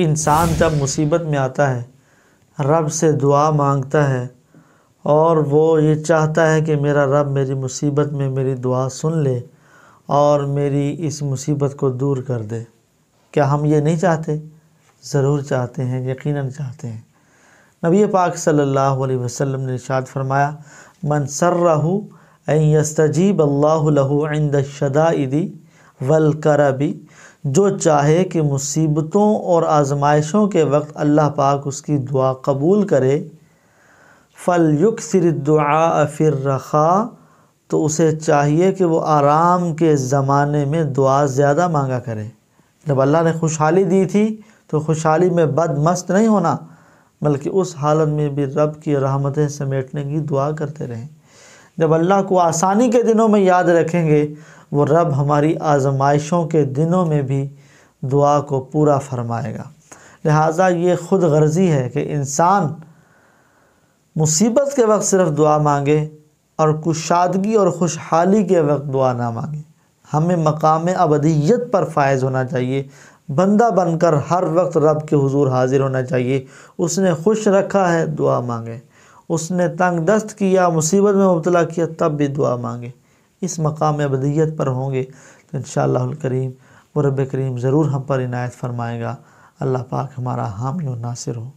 इंसान जब मुसीबत में आता है रब से दुआ मांगता है और वो ये चाहता है कि मेरा रब मेरी मुसीबत में मेरी दुआ सुन ले और मेरी इस मुसीबत को दूर कर दे क्या हम ये नहीं चाहते ज़रूर चाहते हैं यकीनन चाहते हैं नबी पाक सल्लल्लाहु अलैहि वसल्लम ने इशाद फरमाया मन सर्रहू यस्तजीब अल्लाह लहू इंद शदाइदी वलकर भी जो चाहे कि मुसीबतों और आजमाइशों के वक्त अल्लाह पाक उसकी दुआ कबूल करे फ़ल युग सिर दुआ फिर रखा तो उसे चाहिए कि वो आराम के ज़माने में दुआ ज़्यादा मांगा करे जब अल्लाह ने खुशहाली दी थी तो खुशहाली में बदमस्त नहीं होना बल्कि उस हालत में भी रब की रहमतें समेटने की दुआ करते रहें जब अल्लाह को आसानी के दिनों में याद रखेंगे वो रब हमारी आजमाइशों के दिनों में भी दुआ को पूरा फरमाएगा लिहाजा ये खुद गर्जी है कि इंसान मुसीबत के वक्त सिर्फ दुआ मांगे और कुशादगी और खुशहाली के वक्त दुआ ना मांगे हमें मकाम अबदीत पर फायज़ होना चाहिए बंदा बनकर हर वक्त रब के हुजूर हाजिर होना चाहिए उसने खुश रखा है दुआ मांगे उसने तंग दस्त किया मुसीबत में मुबला किया तब भी दुआ मांगे इस मकाम अबदीत पर होंगे तो इन करीम वो रब करीम ज़रूर हम पर इनायत फरमाएगा अल्लाह पाक हमारा हामी और नासिर हो